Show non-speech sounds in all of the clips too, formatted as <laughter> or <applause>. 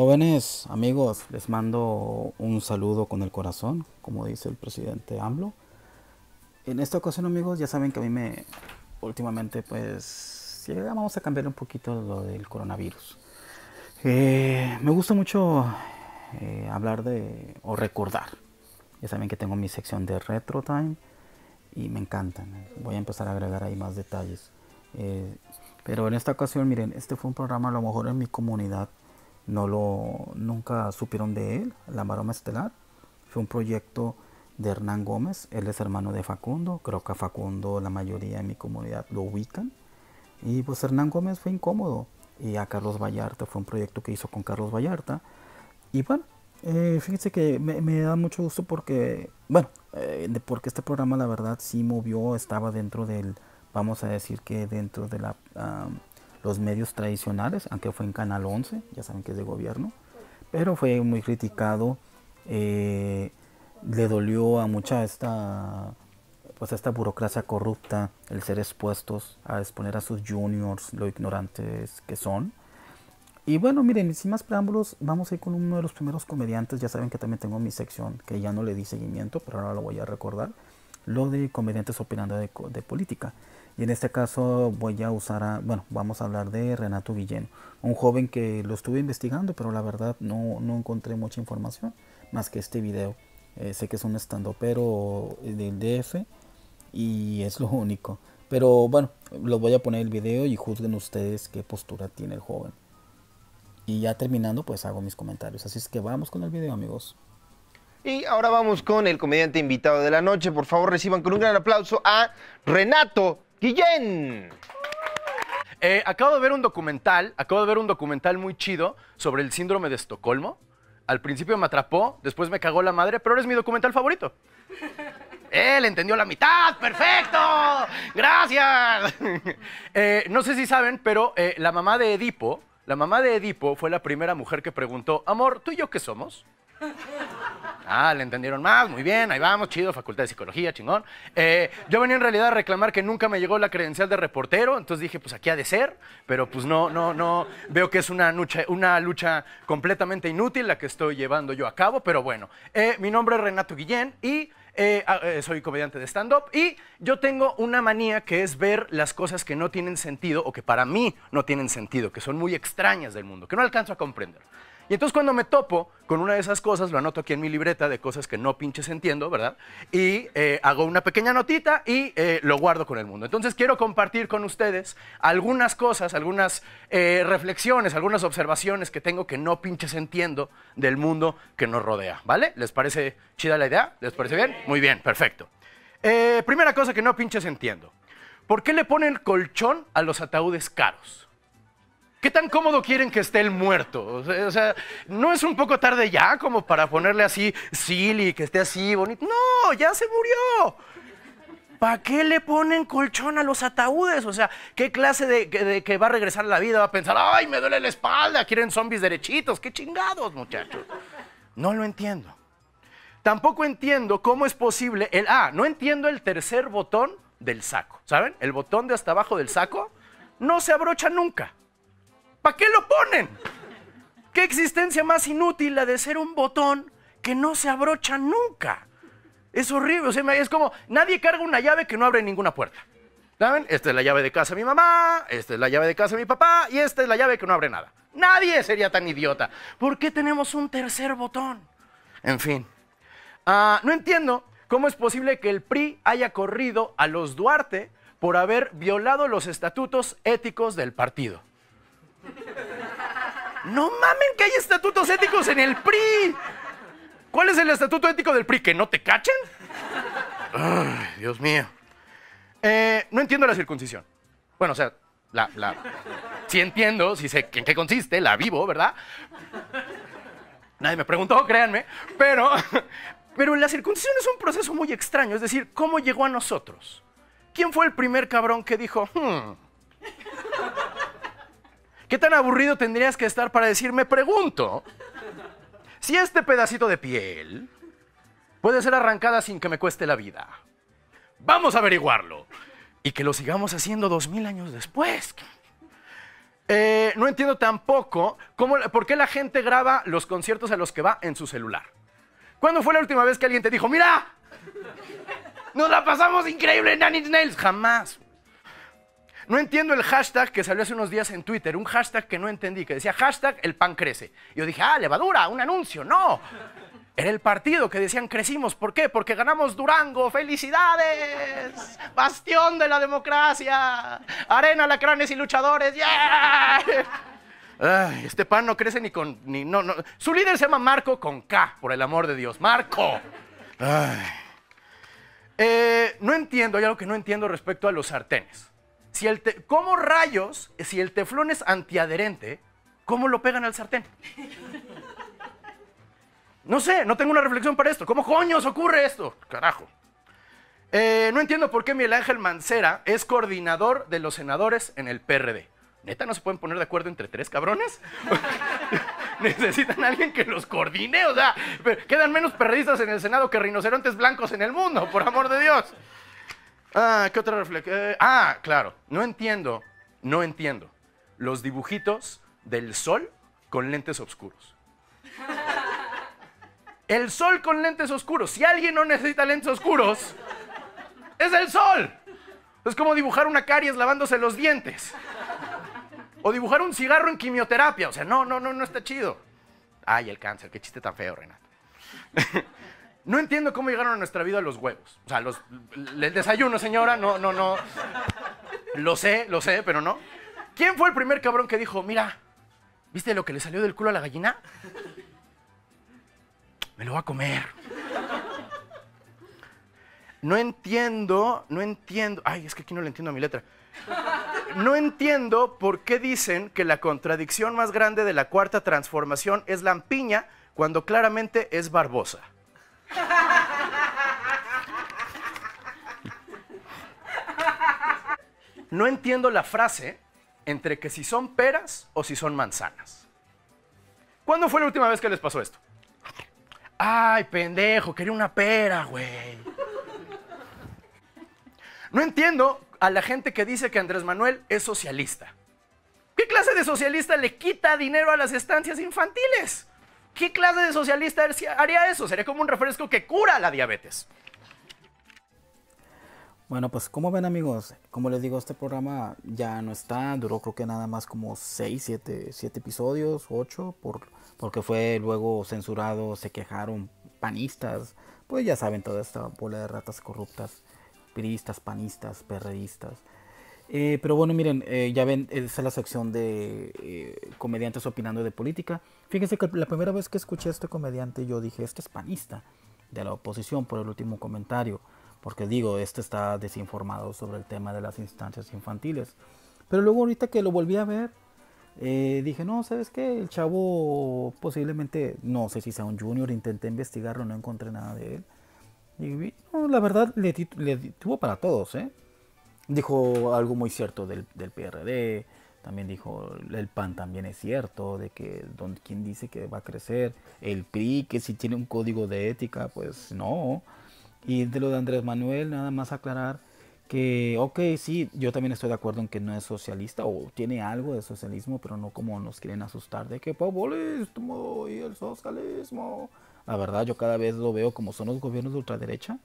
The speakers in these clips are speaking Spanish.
Jóvenes, amigos, les mando un saludo con el corazón, como dice el presidente AMLO. En esta ocasión, amigos, ya saben que a mí me últimamente pues vamos a cambiar un poquito lo del coronavirus. Eh, me gusta mucho eh, hablar de o recordar. Ya saben que tengo mi sección de retro time y me encantan. Voy a empezar a agregar ahí más detalles. Eh, pero en esta ocasión, miren, este fue un programa a lo mejor en mi comunidad no lo, nunca supieron de él, La Maroma Estelar. Fue un proyecto de Hernán Gómez, él es hermano de Facundo, creo que a Facundo la mayoría de mi comunidad lo ubican. Y pues Hernán Gómez fue incómodo y a Carlos Vallarta, fue un proyecto que hizo con Carlos Vallarta. Y bueno, eh, fíjense que me, da mucho gusto porque, bueno, eh, porque este programa la verdad sí movió, estaba dentro del, vamos a decir que dentro de la los medios tradicionales, aunque fue en Canal 11, ya saben que es de gobierno, pero fue muy criticado, eh, le dolió a mucha esta, pues esta burocracia corrupta el ser expuestos a exponer a sus juniors lo ignorantes que son. Y bueno, miren, sin más preámbulos, vamos a ir con uno de los primeros comediantes. Ya saben que también tengo mi sección, que ya no le di seguimiento, pero ahora lo voy a recordar lo de comediantes opinando de, política. Y en este caso voy a usar, a, bueno, vamos a hablar de Renato Villeno. un joven que lo estuve investigando, pero la verdad no, encontré mucha información más que este video. Eh, sé que es un stand pero del DF y es lo único. Pero bueno, lo voy a poner el video y juzguen ustedes qué postura tiene el joven. Y ya terminando, pues hago mis comentarios. Así es que vamos con el video, amigos. Y ahora vamos con el comediante invitado de la noche. Por favor, reciban con un gran aplauso a Renato Guillén. Eh, acabo de ver un documental, acabo de ver un documental muy chido sobre el síndrome de Estocolmo. Al principio me atrapó, después me cagó la madre, pero ahora es mi documental favorito. <laughs> Él entendió la mitad, perfecto. Gracias. <laughs> Eh, no sé si saben, pero eh, la mamá de Edipo, la mamá de Edipo fue la primera mujer que preguntó, amor, ¿tú y yo qué somos? <laughs> Ah, le entendieron más, muy bien, ahí vamos, chido, Facultad de Psicología, chingón. Eh, yo venía en realidad a reclamar que nunca me llegó la credencial de reportero, entonces dije, pues aquí ha de ser, pero pues no, no, no, veo que es una lucha, una lucha completamente inútil la que estoy llevando yo a cabo, pero bueno. Eh, mi nombre es Renato Guillén y eh, ah, soy comediante de stand-up y yo tengo una manía que es ver las cosas que no tienen sentido o que para mí no tienen sentido, que son muy extrañas del mundo, que no alcanzo a comprender. Y entonces cuando me topo con una de esas cosas, lo anoto aquí en mi libreta de cosas que no pinches entiendo, ¿verdad? Y eh, hago una pequeña notita y eh, lo guardo con el mundo. Entonces quiero compartir con ustedes algunas cosas, algunas eh, reflexiones, algunas observaciones que tengo que no pinches entiendo del mundo que nos rodea, ¿vale? ¿Les parece chida la idea? ¿Les parece bien? Muy bien, perfecto. primera cosa que no pinches entiendo. ¿Por qué le ponen colchón a los ataúdes caros? ¿Qué tan cómodo quieren que esté el muerto? O sea, ¿no es un poco tarde ya como para ponerle así silly, que esté así bonito? No, ya se murió. ¿Para qué le ponen colchón a los ataúdes? O sea, ¿qué clase de, que va a regresar a la vida va a pensar, ay, me duele la espalda, quieren zombies derechitos? ¿Qué chingados, muchachos? No lo entiendo. Tampoco entiendo cómo es posible el... Ah, no entiendo el tercer botón del saco, ¿saben? El botón de hasta abajo del saco no se abrocha nunca. ¿Para qué lo ponen? ¿Qué existencia más inútil la de ser un botón que no se abrocha nunca? Es horrible, o sea, es como, nadie carga una llave que no abre ninguna puerta. ¿Saben? Esta es la llave de casa de mi mamá, esta es la llave de casa de mi papá y esta es la llave que no abre nada. Nadie sería tan idiota. ¿Por qué tenemos un tercer botón? En fin, ah, no entiendo cómo es posible que el PRI haya corrido a los Duarte por haber violado los estatutos éticos del partido. No mamen que hay estatutos éticos en el PRI. ¿Cuál es el estatuto ético del PRI? ¿Que no te cachen? Ay, Dios mío. Eh, no entiendo la circuncisión. Bueno, o sea, la, la... Sí entiendo, sí sé en qué consiste, la vivo, ¿verdad? Nadie me preguntó, créanme. Pero, pero la circuncisión es un proceso muy extraño. Es decir, ¿cómo llegó a nosotros? ¿Quién fue el primer cabrón que dijo, hmm"? ¿Qué tan aburrido tendrías que estar para decir, me pregunto, si este pedacito de piel puede ser arrancada sin que me cueste la vida? Vamos a averiguarlo. Y que lo sigamos haciendo dos mil años después. Eh, no entiendo tampoco cómo, por qué la gente graba los conciertos a los que va en su celular. ¿Cuándo fue la última vez que alguien te dijo, mira, nos la pasamos increíble en Nanny Nails? Jamás. No entiendo el hashtag que salió hace unos días en Twitter, un hashtag que no entendí, que decía hashtag el pan crece. Yo dije, ah, levadura, un anuncio, no. Era el partido que decían crecimos. ¿Por qué? Porque ganamos Durango. ¡Felicidades! Bastión de la democracia. Arena, lacranes y luchadores. ¡Ya! este pan no crece ni con... Ni, no, no. Su líder se llama Marco con K, por el amor de Dios. Marco. Eh, no entiendo, hay algo que no entiendo respecto a los sartenes. Si el ¿Cómo rayos, si el teflón es antiadherente, cómo lo pegan al sartén? No sé, no tengo una reflexión para esto. ¿Cómo coños ocurre esto? Carajo. Eh, no entiendo por qué Miguel Ángel Mancera es coordinador de los senadores en el PRD. ¿Neta no se pueden poner de acuerdo entre tres cabrones? <laughs> Necesitan a alguien que los coordine, o sea, quedan menos perredistas en el Senado que rinocerontes blancos en el mundo, por amor de Dios. Ah, ¿qué otra reflexión? Eh, ah, claro, no entiendo, no entiendo. Los dibujitos del sol con lentes oscuros. El sol con lentes oscuros. Si alguien no necesita lentes oscuros, es el sol. Es como dibujar una caries lavándose los dientes. O dibujar un cigarro en quimioterapia. O sea, no, no, no, no está chido. Ay, el cáncer, qué chiste tan feo, Renato. No entiendo cómo llegaron a nuestra vida los huevos. O sea, los, el desayuno, señora, no, no, no. Lo sé, lo sé, pero no. ¿Quién fue el primer cabrón que dijo, mira, ¿viste lo que le salió del culo a la gallina? Me lo va a comer. No entiendo, no entiendo. Ay, es que aquí no le entiendo a mi letra. No entiendo por qué dicen que la contradicción más grande de la cuarta transformación es la Lampiña cuando claramente es Barbosa. No entiendo la frase entre que si son peras o si son manzanas. ¿Cuándo fue la última vez que les pasó esto? Ay, pendejo, quería una pera, güey. No entiendo a la gente que dice que Andrés Manuel es socialista. ¿Qué clase de socialista le quita dinero a las estancias infantiles? ¿Qué clase de socialista haría eso? Sería como un refresco que cura la diabetes. Bueno, pues como ven amigos, como les digo, este programa ya no está, duró creo que nada más como 6, 7, 7 episodios, 8, por, porque fue luego censurado, se quejaron panistas, pues ya saben toda esta bola de ratas corruptas, piristas, panistas, perredistas. Eh, pero bueno, miren, eh, ya ven, esa es la sección de eh, comediantes opinando de política. Fíjense que la primera vez que escuché a este comediante yo dije, este es panista de la oposición por el último comentario, porque digo, este está desinformado sobre el tema de las instancias infantiles. Pero luego ahorita que lo volví a ver, dije, no, ¿sabes qué? El chavo posiblemente, no sé si sea un junior, intenté investigarlo, no encontré nada de él. Y la verdad, le, le tuvo para todos, ¿eh? dijo algo muy cierto del, del, PRD, también dijo el PAN también es cierto, de que don, quien dice que va a crecer, el PRI, que si tiene un código de ética, pues no. Y de lo de Andrés Manuel, nada más aclarar que, ok, sí, yo también estoy de acuerdo en que no es socialista o tiene algo de socialismo, pero no como nos quieren asustar de que populismo y el socialismo. La verdad, yo cada vez lo veo como son los gobiernos de ultraderecha.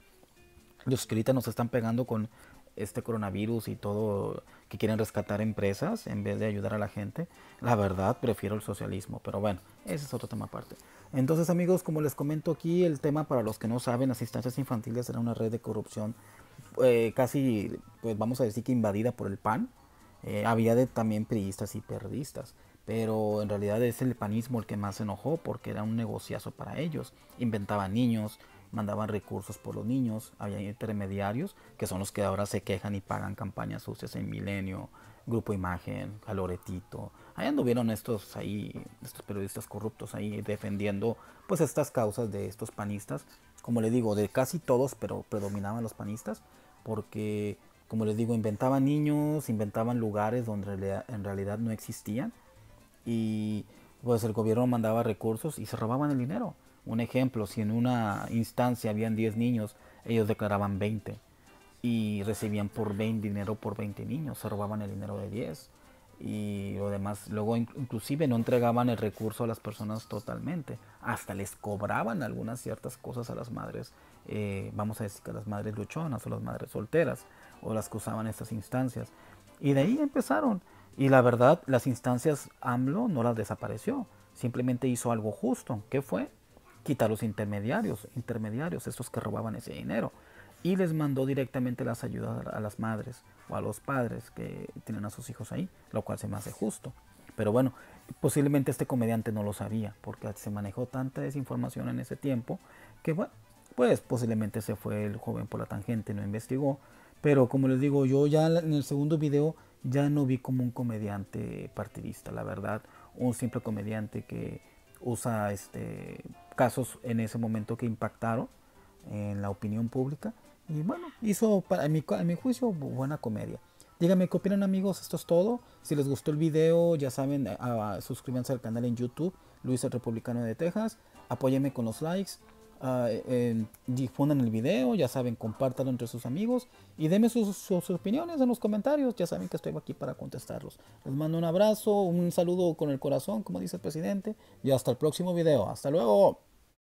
Los que nos están pegando con este coronavirus y todo que quieren rescatar empresas en vez de ayudar a la gente. La verdad, prefiero el socialismo, pero bueno, ese es otro tema aparte. Entonces, amigos, como les comento aquí, el tema para los que no saben, las instancias infantiles era una red de corrupción eh, casi, pues vamos a decir que invadida por el PAN. Eh, había también priistas y perdistas, pero en realidad es el panismo el que más se enojó porque era un negociazo para ellos. Inventaban niños, mandaban recursos por los niños, había intermediarios, que son los que ahora se quejan y pagan campañas sucias en Milenio, Grupo Imagen, Caloretito. Ahí anduvieron estos, ahí, estos periodistas corruptos ahí defendiendo pues estas causas de estos panistas. Como les digo, de casi todos, pero predominaban los panistas, porque, como les digo, inventaban niños, inventaban lugares donde en realidad no existían. Y pues el gobierno mandaba recursos y se robaban el dinero. Un ejemplo, si en una instancia habían 10 niños, ellos declaraban 20 y recibían por 20 dinero por 20 niños, se robaban el dinero de 10 y lo demás. Luego inclusive no entregaban el recurso a las personas totalmente, hasta les cobraban algunas ciertas cosas a las madres, eh, vamos a decir que a las madres luchonas o las madres solteras o las que usaban estas instancias. Y de ahí empezaron. Y la verdad, las instancias AMLO no las desapareció, simplemente hizo algo justo, ¿qué fue quita a los intermediarios, intermediarios, esos que robaban ese dinero. Y les mandó directamente las ayudas a las madres o a los padres que tienen a sus hijos ahí, lo cual se me hace justo. Pero bueno, posiblemente este comediante no lo sabía, porque se manejó tanta desinformación en ese tiempo que, bueno, pues posiblemente se fue el joven por la tangente, no investigó. Pero como les digo, yo ya en el segundo video ya no vi como un comediante partidista, la verdad, un simple comediante que usa este casos en ese momento que impactaron en la opinión pública. Y bueno, hizo, para, mi, mi juicio, buena comedia. Díganme qué opinan amigos, esto es todo. Si les gustó el video, ya saben, a, suscríbanse al canal en YouTube, Luis el Republicano de Texas. apóyeme con los likes. Ah, eh, eh, difundan el video, ya saben, compártanlo entre sus amigos y denme sus, opiniones en los comentarios, ya saben que estoy aquí para contestarlos. Les mando un abrazo, un saludo con el corazón, como dice el presidente, y hasta el próximo video. Hasta luego.